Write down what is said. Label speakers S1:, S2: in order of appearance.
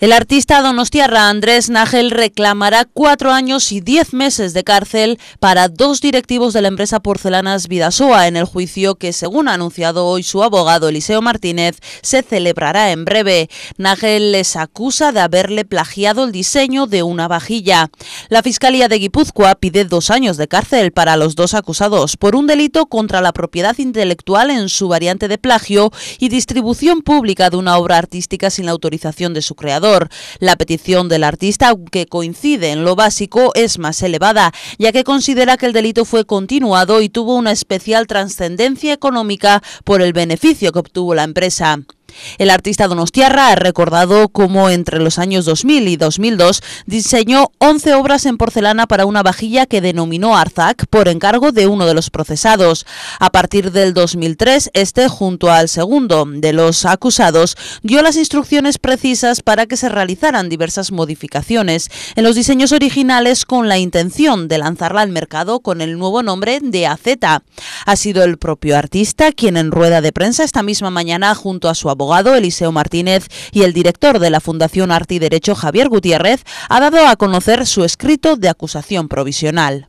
S1: El artista donostiarra Andrés Nagel reclamará cuatro años y diez meses de cárcel para dos directivos de la empresa Porcelanas Vidasoa en el juicio que, según ha anunciado hoy su abogado Eliseo Martínez, se celebrará en breve. Nagel les acusa de haberle plagiado el diseño de una vajilla. La Fiscalía de Guipúzcoa pide dos años de cárcel para los dos acusados por un delito contra la propiedad intelectual en su variante de plagio y distribución pública de una obra artística sin la autorización de su creador. La petición del artista, aunque coincide en lo básico, es más elevada, ya que considera que el delito fue continuado y tuvo una especial trascendencia económica por el beneficio que obtuvo la empresa. El artista donostiarra ha recordado cómo entre los años 2000 y 2002 diseñó 11 obras en porcelana para una vajilla que denominó Arzac por encargo de uno de los procesados. A partir del 2003, este, junto al segundo de los acusados, dio las instrucciones precisas para que se realizaran diversas modificaciones en los diseños originales con la intención de lanzarla al mercado con el nuevo nombre de AZ. Ha sido el propio artista quien en rueda de prensa esta misma mañana junto a su abogado abogado Eliseo Martínez y el director de la Fundación Arte y Derecho Javier Gutiérrez, ha dado a conocer su escrito de acusación provisional.